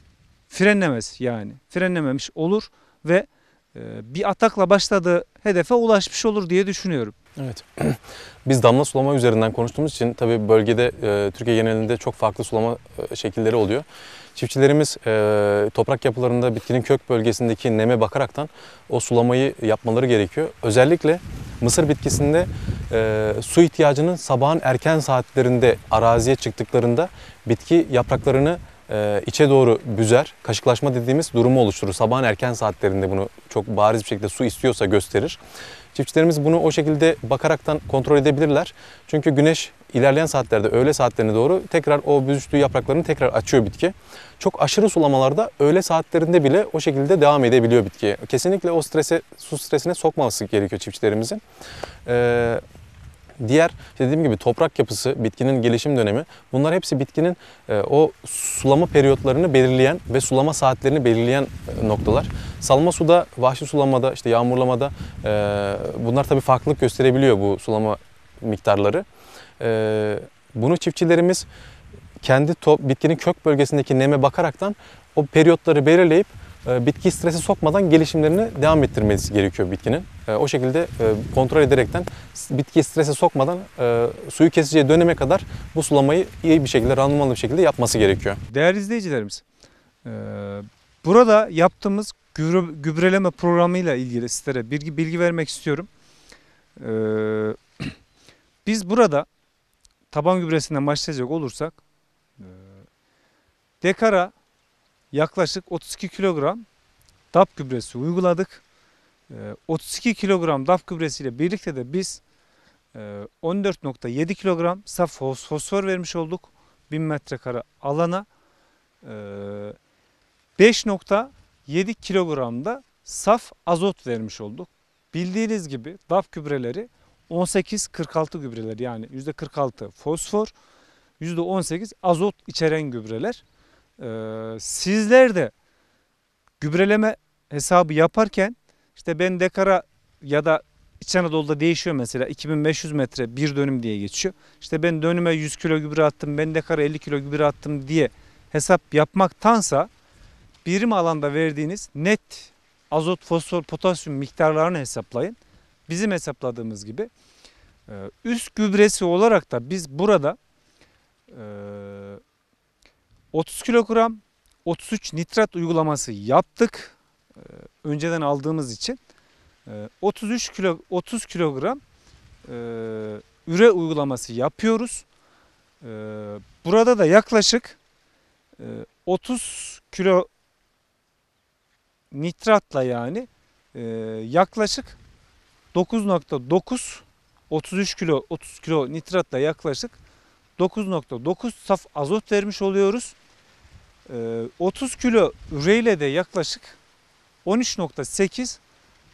Speaker 1: frenlemez yani. Frenlememiş olur ve e, bir atakla başladığı hedefe ulaşmış olur diye düşünüyorum. Evet.
Speaker 2: (clears throat) Biz damla sulama üzerinden konuştuğumuz için tabii bölgede e, Türkiye genelinde çok farklı sulama e, şekilleri oluyor. Çiftçilerimiz toprak yapılarında bitkinin kök bölgesindeki neme bakaraktan o sulamayı yapmaları gerekiyor. Özellikle mısır bitkisinde su ihtiyacının sabahın erken saatlerinde araziye çıktıklarında bitki yapraklarını e, içe doğru büzer. Kaşıklaşma dediğimiz durumu oluşturur. Sabahın erken saatlerinde bunu çok bariz bir şekilde su istiyorsa gösterir. Çiftçilerimiz bunu o şekilde bakaraktan kontrol edebilirler. Çünkü güneş ilerleyen saatlerde öğle saatlerine doğru tekrar o büzüştüğü yapraklarını tekrar açıyor bitki. Çok aşırı sulamalarda öğle saatlerinde bile o şekilde devam edebiliyor bitki. Kesinlikle o strese, su stresine sokmaması gerekiyor çiftçilerimizin. Ee, Diğer dediğim gibi toprak yapısı, bitkinin gelişim dönemi bunlar hepsi bitkinin e, o sulama periyotlarını belirleyen ve sulama saatlerini belirleyen e, noktalar. Salma suda, vahşi sulamada, işte yağmurlamada e, bunlar tabii farklılık gösterebiliyor bu sulama miktarları. E, bunu çiftçilerimiz kendi top, bitkinin kök bölgesindeki neme bakaraktan o periyotları belirleyip e, bitki stresi sokmadan gelişimlerini devam ettirmesi gerekiyor bitkinin. E, o şekilde e, kontrol ederekten bitki strese sokmadan suyu keseceği döneme kadar bu sulamayı iyi bir şekilde, randımanlı bir şekilde yapması gerekiyor.
Speaker 1: Değerli izleyicilerimiz, burada yaptığımız gübreleme programıyla ilgili sizlere bilgi, bilgi vermek istiyorum. (clears throat) Biz burada taban gübresinden başlayacak olursak dekara yaklaşık 32 kilogram DAP gübresi uyguladık. 32 ee, kilogram DAP gübresiyle birlikte de biz 14.7 e, kilogram saf fosfor vermiş olduk 1000 metrekare alana. 5.7 ee, kilogram da saf azot vermiş olduk. Bildiğiniz gibi DAP gübreleri 18-46 gübreler yani %46 fosfor, %18 azot içeren gübreler. Ee, sizler de gübreleme hesabı yaparken işte ben dekara ya da İç Anadolu'da değişiyor mesela 2500 metre bir dönüm diye geçiyor. İşte ben dönüme 100 kilo gübre attım, ben dekara 50 kilo gübre attım diye hesap yapmaktansa birim alanda verdiğiniz net azot, fosfor, potasyum miktarlarını hesaplayın. Bizim hesapladığımız gibi. Ee, üst gübresi olarak da biz burada ee, 30 kilogram 33 nitrat uygulaması yaptık. Ee, önceden aldığımız için 33 ee, kilo 30 kilogram e, üre uygulaması yapıyoruz. Ee, burada da yaklaşık 30 e, kilo nitratla yani e, yaklaşık 9.9 33 kilo 30 kilo nitratla yaklaşık 9.9 saf azot vermiş oluyoruz. 30 ee, kilo üreyle de yaklaşık 13.8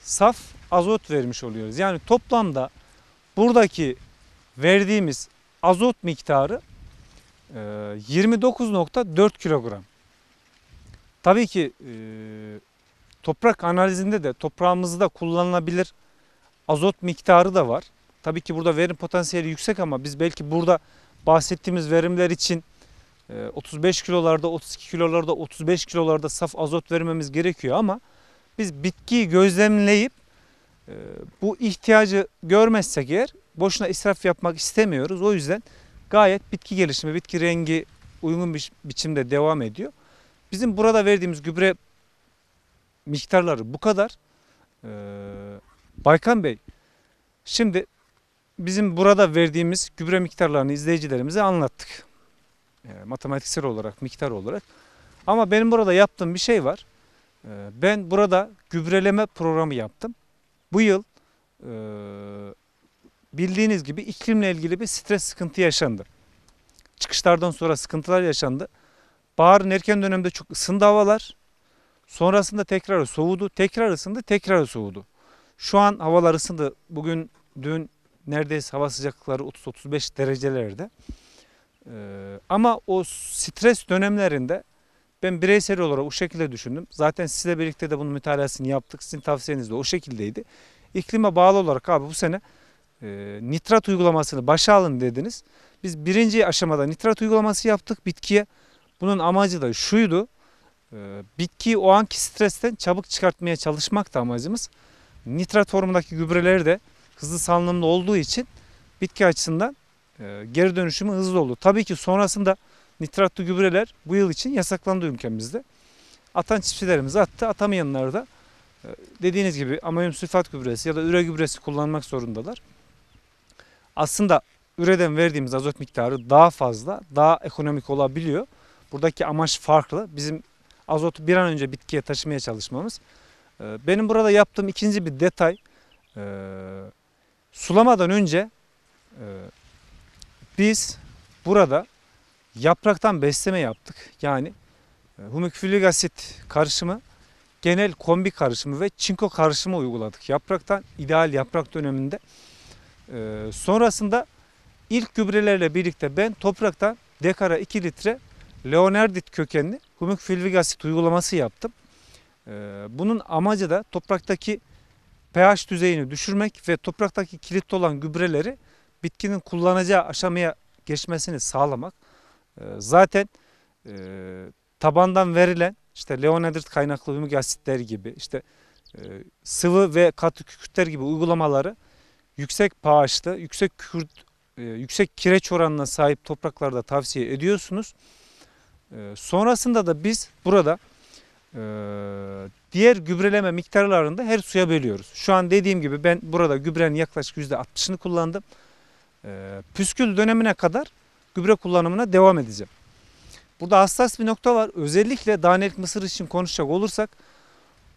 Speaker 1: saf azot vermiş oluyoruz. Yani toplamda buradaki verdiğimiz azot miktarı 29.4 e, kilogram. Tabii ki e, toprak analizinde de toprağımızda kullanılabilir azot miktarı da var. Tabii ki burada verim potansiyeli yüksek ama biz belki burada bahsettiğimiz verimler için 35 ee, kilolarda, 32 kilolarda, 35 kilolarda saf azot vermemiz gerekiyor ama biz bitkiyi gözlemleyip e, bu ihtiyacı görmezsek eğer boşuna israf yapmak istemiyoruz. O yüzden gayet bitki gelişimi, bitki rengi uygun bir biçimde devam ediyor. Bizim burada verdiğimiz gübre miktarları bu kadar. Ee, Baykan Bey, şimdi bizim burada verdiğimiz gübre miktarlarını izleyicilerimize anlattık. E, matematiksel olarak, miktar olarak. Ama benim burada yaptığım bir şey var. E, ben burada gübreleme programı yaptım. Bu yıl e, bildiğiniz gibi iklimle ilgili bir stres sıkıntı yaşandı. Çıkışlardan sonra sıkıntılar yaşandı. Baharın erken döneminde çok ısındı havalar. Sonrasında tekrar soğudu, tekrar ısındı, tekrar soğudu. Şu an havalar ısındı. Bugün, dün neredeyse hava sıcaklıkları 30-35 derecelerde. Ee, ama o stres dönemlerinde ben bireysel olarak o şekilde düşündüm. Zaten sizle birlikte de bunun mütalasını yaptık. Sizin tavsiyeniz de o şekildeydi. İklime bağlı olarak abi bu sene e, nitrat uygulamasını başa alın dediniz. Biz birinci aşamada nitrat uygulaması yaptık bitkiye. Bunun amacı da şuydu. E, bitkiyi o anki stresten çabuk çıkartmaya çalışmak amacımız. Nitrat formundaki gübreleri de hızlı salınımlı olduğu için bitki açısından ee, geri dönüşümü hızlı oldu. Tabii ki sonrasında nitratlı gübreler bu yıl için yasaklandı ülkemizde. Atan çiftçilerimiz attı, atamayanlar da e, dediğiniz gibi amonyum sülfat gübresi ya da üre gübresi kullanmak zorundalar. Aslında üreden verdiğimiz azot miktarı daha fazla, daha ekonomik olabiliyor. Buradaki amaç farklı. Bizim azotu bir an önce bitkiye taşımaya çalışmamız. Ee, benim burada yaptığım ikinci bir detay, e, sulamadan önce e, biz burada yapraktan besleme yaptık. Yani e, humikfülik asit karışımı, genel kombi karışımı ve çinko karışımı uyguladık. Yapraktan ideal yaprak döneminde. E, sonrasında ilk gübrelerle birlikte ben topraktan dekara 2 litre leonardit kökenli humikfülik asit uygulaması yaptım. E, bunun amacı da topraktaki pH düzeyini düşürmek ve topraktaki kilitli olan gübreleri bitkinin kullanacağı aşamaya geçmesini sağlamak. E, zaten e, tabandan verilen işte leonadrit kaynaklı hümik asitler gibi işte e, sıvı ve katı kükürtler gibi uygulamaları yüksek pH'lı, yüksek kükürt, yüksek kireç oranına sahip topraklarda tavsiye ediyorsunuz. sonrasında da biz burada diğer gübreleme miktarlarında her suya bölüyoruz. Şu an dediğim gibi ben burada gübrenin yaklaşık %60'ını kullandım. Ee, püskül dönemine kadar gübre kullanımına devam edeceğim. Burada hassas bir nokta var. Özellikle danelik mısır için konuşacak olursak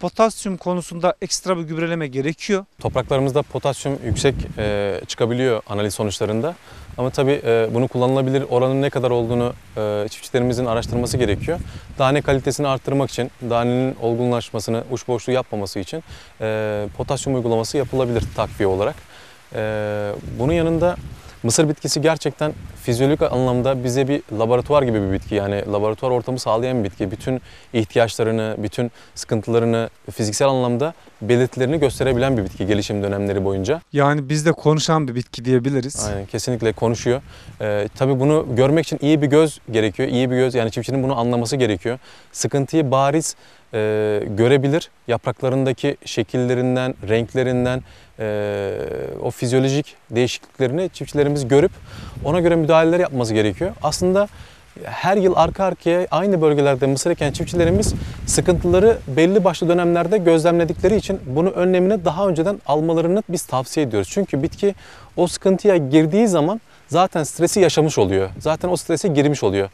Speaker 2: potasyum konusunda ekstra bir gübreleme gerekiyor. Topraklarımızda potasyum yüksek e, çıkabiliyor analiz sonuçlarında. Ama tabii e, bunu kullanılabilir oranın ne kadar olduğunu e, çiftçilerimizin araştırması gerekiyor. Tane kalitesini arttırmak için, tanenin olgunlaşmasını, uç boşluğu yapmaması için e, potasyum uygulaması yapılabilir takviye olarak. Ee, bunun yanında mısır bitkisi gerçekten fizyolojik anlamda bize bir laboratuvar gibi bir bitki. Yani laboratuvar ortamı sağlayan bir bitki. Bütün ihtiyaçlarını, bütün sıkıntılarını fiziksel anlamda belirtilerini gösterebilen bir bitki gelişim dönemleri boyunca. Yani biz de konuşan bir bitki diyebiliriz. Aynen kesinlikle konuşuyor. Ee, tabii bunu görmek için iyi bir göz gerekiyor. İyi bir göz yani çiftçinin bunu anlaması gerekiyor. Sıkıntıyı bariz e, görebilir. Yapraklarındaki şekillerinden, renklerinden e, o fizyolojik değişikliklerini çiftçilerimiz görüp ona göre müdahaleler yapması gerekiyor. Aslında her yıl arka arkaya aynı bölgelerde mısır eken çiftçilerimiz sıkıntıları belli başlı dönemlerde gözlemledikleri için bunu önlemini daha önceden almalarını biz tavsiye ediyoruz. Çünkü bitki o sıkıntıya girdiği zaman zaten stresi yaşamış oluyor. Zaten o strese girmiş oluyor.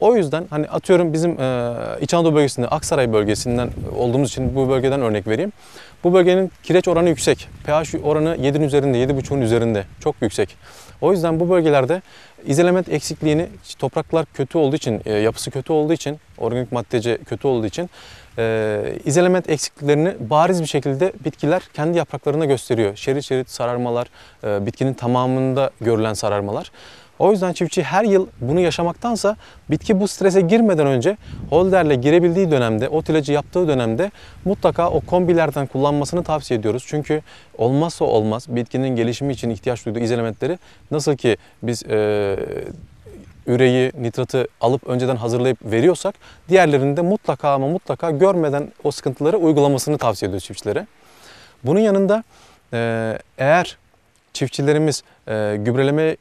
Speaker 2: O yüzden hani atıyorum bizim e, İç Anadolu bölgesinde Aksaray bölgesinden olduğumuz için bu bölgeden örnek vereyim. Bu bölgenin kireç oranı yüksek. pH oranı 7'nin üzerinde, 7,5'un üzerinde. Çok yüksek. O yüzden bu bölgelerde izolement eksikliğini topraklar kötü olduğu için, e, yapısı kötü olduğu için, organik maddece kötü olduğu için e, izolement eksikliklerini bariz bir şekilde bitkiler kendi yapraklarına gösteriyor. Şerit şerit sararmalar, e, bitkinin tamamında görülen sararmalar. O yüzden çiftçi her yıl bunu yaşamaktansa bitki bu strese girmeden önce holderle girebildiği dönemde, o tilacı yaptığı dönemde mutlaka o kombilerden kullanmasını tavsiye ediyoruz. Çünkü olmazsa olmaz bitkinin gelişimi için ihtiyaç duyduğu elementleri nasıl ki biz e, üreyi, nitratı alıp önceden hazırlayıp veriyorsak diğerlerinde mutlaka ama mutlaka görmeden o sıkıntıları uygulamasını tavsiye ediyoruz çiftçilere. Bunun yanında e, eğer çiftçilerimiz e, gübreleme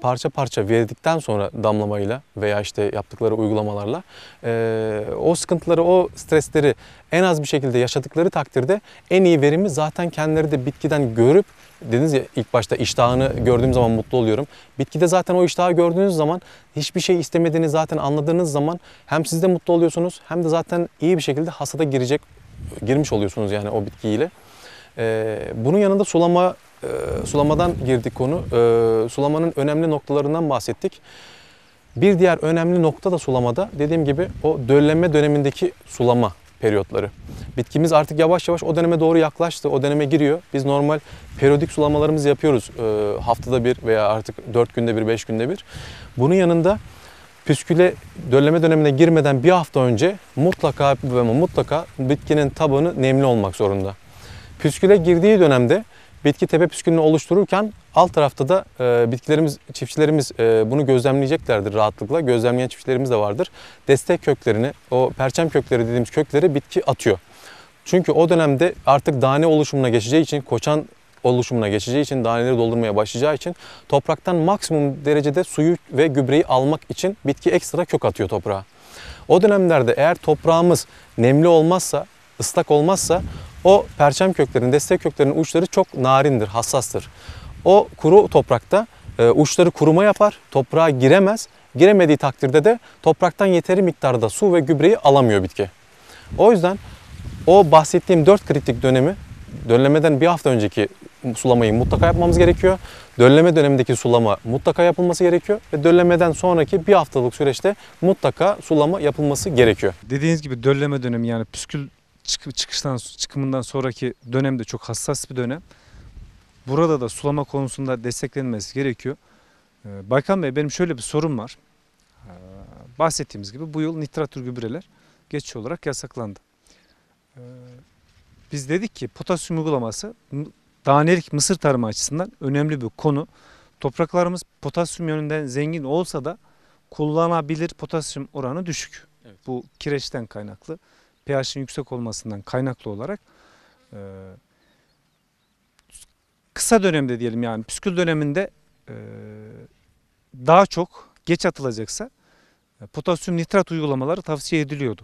Speaker 2: parça parça verdikten sonra damlamayla veya işte yaptıkları uygulamalarla e, o sıkıntıları, o stresleri en az bir şekilde yaşadıkları takdirde en iyi verimi zaten kendileri de bitkiden görüp dediniz ya ilk başta iştahını gördüğüm zaman mutlu oluyorum. Bitkide zaten o iştahı gördüğünüz zaman hiçbir şey istemediğini zaten anladığınız zaman hem siz de mutlu oluyorsunuz hem de zaten iyi bir şekilde hasada girecek girmiş oluyorsunuz yani o bitkiyle. Ee, bunun yanında sulama e, sulamadan girdik konu. E, sulamanın önemli noktalarından bahsettik. Bir diğer önemli nokta da sulamada dediğim gibi o döllenme dönemindeki sulama periyotları. Bitkimiz artık yavaş yavaş o döneme doğru yaklaştı, o döneme giriyor. Biz normal periyodik sulamalarımızı yapıyoruz e, haftada bir veya artık 4 günde bir, 5 günde bir. Bunun yanında püsküle dölleme dönemine girmeden bir hafta önce mutlaka ve mutlaka bitkinin tabanı nemli olmak zorunda. Püsküle girdiği dönemde bitki tepe püskülünü oluştururken alt tarafta da e, bitkilerimiz, çiftçilerimiz e, bunu gözlemleyeceklerdir rahatlıkla. Gözlemleyen çiftçilerimiz de vardır. Destek köklerini, o perçem kökleri dediğimiz kökleri bitki atıyor. Çünkü o dönemde artık tane oluşumuna geçeceği için, koçan oluşumuna geçeceği için, daneleri doldurmaya başlayacağı için topraktan maksimum derecede suyu ve gübreyi almak için bitki ekstra kök atıyor toprağa. O dönemlerde eğer toprağımız nemli olmazsa, ıslak olmazsa o perçem köklerinin, destek köklerinin uçları çok narindir, hassastır. O kuru toprakta e, uçları kuruma yapar, toprağa giremez. Giremediği takdirde de topraktan yeteri miktarda su ve gübreyi alamıyor bitki. O yüzden o bahsettiğim dört kritik dönemi dönlemeden bir hafta önceki sulamayı mutlaka yapmamız gerekiyor. Dölleme dönemindeki sulama mutlaka yapılması gerekiyor ve döllemeden sonraki bir haftalık süreçte mutlaka sulama yapılması gerekiyor. Dediğiniz gibi dölleme dönemi
Speaker 1: yani püskül çıkıştan çıkımından sonraki dönem de çok hassas bir dönem. Burada da sulama konusunda desteklenmesi gerekiyor. Ee, Baykan Bey benim şöyle bir sorum var. Ee, bahsettiğimiz gibi bu yıl nitratür gübreler geçici olarak yasaklandı. Ee, biz dedik ki potasyum uygulaması danelik mısır tarımı açısından önemli bir konu. Topraklarımız potasyum yönünden zengin olsa da kullanabilir potasyum oranı düşük. Evet. Bu kireçten kaynaklı pH'in yüksek olmasından kaynaklı olarak e, kısa dönemde diyelim yani püskül döneminde e, daha çok geç atılacaksa e, potasyum nitrat uygulamaları tavsiye ediliyordu.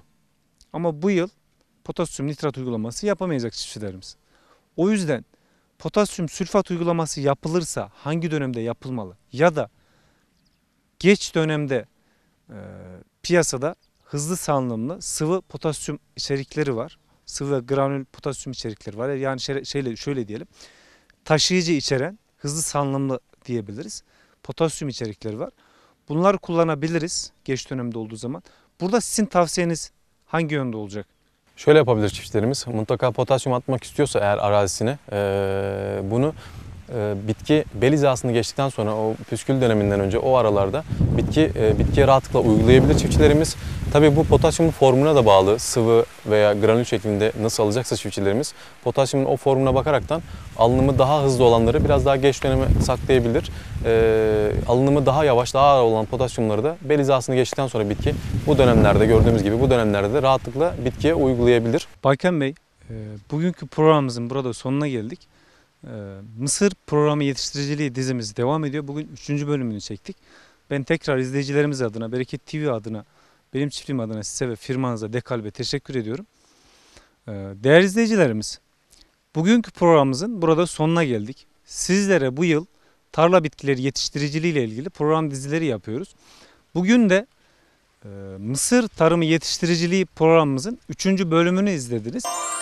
Speaker 1: Ama bu yıl potasyum nitrat uygulaması yapamayacak çiftçilerimiz. O yüzden potasyum sülfat uygulaması yapılırsa hangi dönemde yapılmalı ya da geç dönemde e, piyasada hızlı salınımlı sıvı potasyum içerikleri var. Sıvı ve granül potasyum içerikleri var. Yani şöyle, şöyle diyelim taşıyıcı içeren hızlı salınımlı diyebiliriz. Potasyum içerikleri var. Bunlar kullanabiliriz geç dönemde olduğu zaman. Burada sizin tavsiyeniz hangi yönde olacak?
Speaker 2: Şöyle yapabilir çiftçilerimiz. Mutlaka potasyum atmak istiyorsa eğer arazisine e, bunu bitki bel hizasını geçtikten sonra o püskül döneminden önce o aralarda bitki bitkiye rahatlıkla uygulayabilir çiftçilerimiz. Tabii bu potasyumun formuna da bağlı. Sıvı veya granül şeklinde nasıl alacaksa çiftçilerimiz potasyumun o formuna bakaraktan alınımı daha hızlı olanları biraz daha geç döneme saklayabilir. Ee, alınımı daha yavaş, daha ağır olan potasyumları da bel hizasını geçtikten sonra bitki bu dönemlerde gördüğümüz gibi bu dönemlerde de rahatlıkla bitkiye uygulayabilir. Bayken Bey, e, bugünkü programımızın burada sonuna geldik. E,
Speaker 1: Mısır programı yetiştiriciliği dizimiz devam ediyor. Bugün 3. bölümünü çektik. Ben tekrar izleyicilerimiz adına, Bereket TV adına benim çiftliğim adına size ve firmanıza Dekalbe teşekkür ediyorum. Ee, değerli izleyicilerimiz, bugünkü programımızın burada sonuna geldik. Sizlere bu yıl tarla bitkileri yetiştiriciliği ile ilgili program dizileri yapıyoruz. Bugün de e, Mısır Tarımı Yetiştiriciliği programımızın 3. bölümünü izlediniz.